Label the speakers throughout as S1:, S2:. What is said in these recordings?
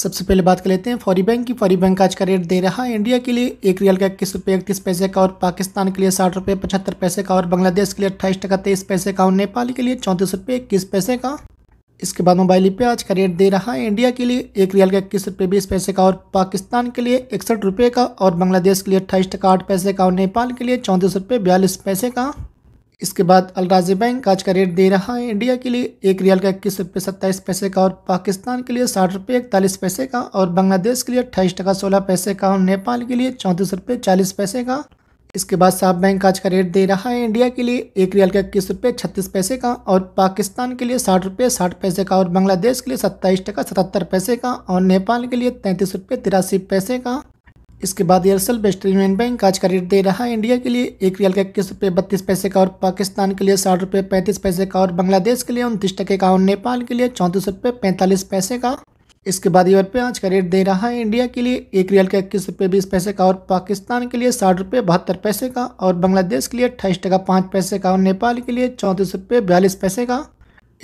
S1: सबसे पहले बात कर लेते हैं फौरी बैंक की फौरी बैंक आज का रेट दे रहा है इंडिया के लिए एक रियल का इक्कीस रुपये इकतीस पैसे का और पाकिस्तान के लिए साठ रुपये पचहत्तर पैसे का और बांग्लादेश के लिए अट्ठाईस टका तेईस पैसे का और नेपाल के लिए चौंतीस रुपये इक्कीस पैसे का इसके बाद मोबाइल पे आज का रेट दे रहा है इंडिया के लिए एक रियल का इक्कीस रुपये बीस पैसे का और पाकिस्तान के लिए इकसठ रुपये का और बांग्लादेश के लिए अट्ठाईस टका आठ पैसे का और नेपाल के लिए चौंतीस रुपये बयालीस पैसे का इसके बाद अलराजी बैंक आज का रेट दे रहा है इंडिया के लिए एक रियाल का इक्कीस रुपये सत्ताईस पैसे का और पाकिस्तान के लिए साठ रुपये इकतालीस पैसे का और बांग्लादेश के लिए अट्ठाईस टका सोलह पैसे का और नेपाल के लिए चौंतीस रुपये चालीस पैसे का इसके बाद साफ बैंक आज का रेट दे रहा है इंडिया के लिए एक रियाल का इक्कीस रुपये छत्तीस पैसे का और पाकिस्तान के लिए साठ रुपये साठ पैसे का और बांग्लादेश के लिए सत्ताईस टका सतहत्तर पैसे का और नेपाल के लिए तैंतीस रुपये तिरासी पैसे का इसके बाद एयरसेल वेस्ट यूनियन बैंक आज का रेट दे रहा है इंडिया के लिए एक रियल का इक्कीस रुपये बत्तीस पैसे का और पाकिस्तान के लिए साठ रुपये पैंतीस पैसे का और बांग्लादेश के लिए उनतीस टके का और नेपाल के लिए चौंतीस रुपये पैंतालीस पैसे का इसके बाद यूर पे आज का रेट दे रहा है इंडिया के लिए एक रियल का इक्कीस रुपये बीस पैसे का और पाकिस्तान के लिए साठ रुपये बहत्तर पैसे का और बांग्लादेश के लिए अट्ठाईस टका पाँच पैसे का और नेपाल के लिए चौंतीस रुपये बयालीस पैसे का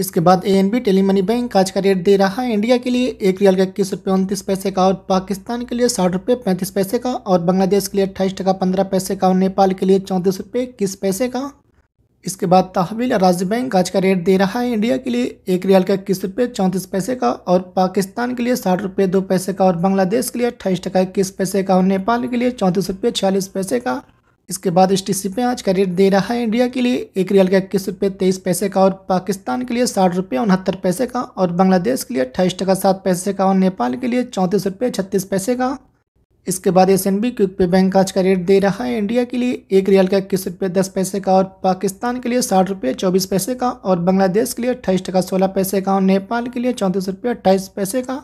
S1: इसके बाद A N B telemoney bank आज का रेट दे रहा है इंडिया के लिए एक रियल का इक्कीस रुपये उनतीस पैसे का और पाकिस्तान के लिए साठ रुपये पैंतीस पैसे का और बांग्लादेश के लिए अट्ठाईस टका पंद्रह पैसे का और नेपाल के लिए चौंतीस रुपये इक्कीस पैसे का इसके बाद तहवील राज्य बैंक आज का रेट दे रहा है इंडिया के लिए एक रियल का इक्कीस रुपये चौंतीस पैसे का और पाकिस्तान के लिए साठ रुपये दो पैसे का और बांग्लादेश के लिए अट्ठाईस टका इक्कीस पैसे का और नेपाल के लिए चौंतीस रुपये छियालीस पैसे का इसके बाद एस टी पे आज का रेट दे रहा है इंडिया के लिए एक रियल का इक्कीस रुपये तेईस पैसे का और पाकिस्तान के लिए साठ रुपये उनहत्तर पैसे का और बांग्लादेश के लिए अट्ठाईस टका सात पैसे का और नेपाल के लिए चौंतीस रुपये छत्तीस पैसे का इसके बाद S N B quick pay bank आज का रेट दे रहा है इंडिया के लिए एक रियल का इक्कीस रुपये दस पैसे का और पाकिस्तान के लिए साठ रुपये चौबीस पैसे का और बांग्लादेश के लिए अट्ठाईस टका सोलह पैसे का और नेपाल के लिए चौंतीस रुपये अट्ठाईस पैसे का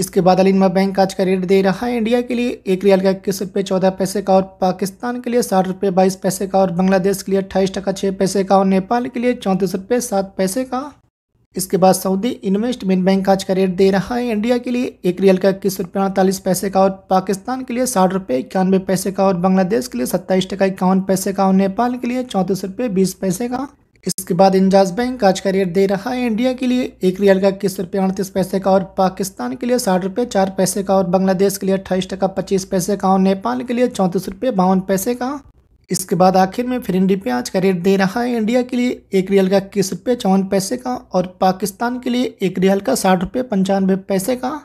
S1: इसके बाद अलिनमा बैंक आज का रेट दे रहा है इंडिया के लिए एक रियाल का इक्कीस रुपये चौदह पैसे का और पाकिस्तान के लिए साठ रुपये बाईस पैसे का और बांग्लादेश के लिए अट्ठाईस टका छः पैसे का और नेपाल के लिए चौंतीस रुपये सात पैसे का इसके बाद सऊदी इन्वेस्टमेंट बैंक आज का रेट दे रहा है इंडिया के लिए एक रियल का इक्कीस रुपये अड़तालीस पैसे का और पाकिस्तान के लिए साठ रुपये इक्यानवे पैसे का और बांग्लादेश के लिए सत्ताईस टका इक्यावन पैसे का और नेपाल के लिए चौंतीस रुपये बीस पैसे का इसके बाद इंजाज बैंक आज का रेट दे रहा है इंडिया के लिए एक रियल का इक्कीस रुपये अड़तीस पैसे का और पाकिस्तान के लिए साठ रुपये चार पैसे का और बांग्लादेश के लिए अट्ठाईस टका पच्चीस पैसे का और नेपाल के लिए चौंतीस रुपये बावन पैसे का इसके बाद आखिर में फिर इंडी पे आज का रेट दे रहा है इंडिया के लिए एक रियल का इक्कीस रुपये चौवन पैसे का और पाकिस्तान के लिए एक रियल का साठ रुपये पंचानवे पैसे का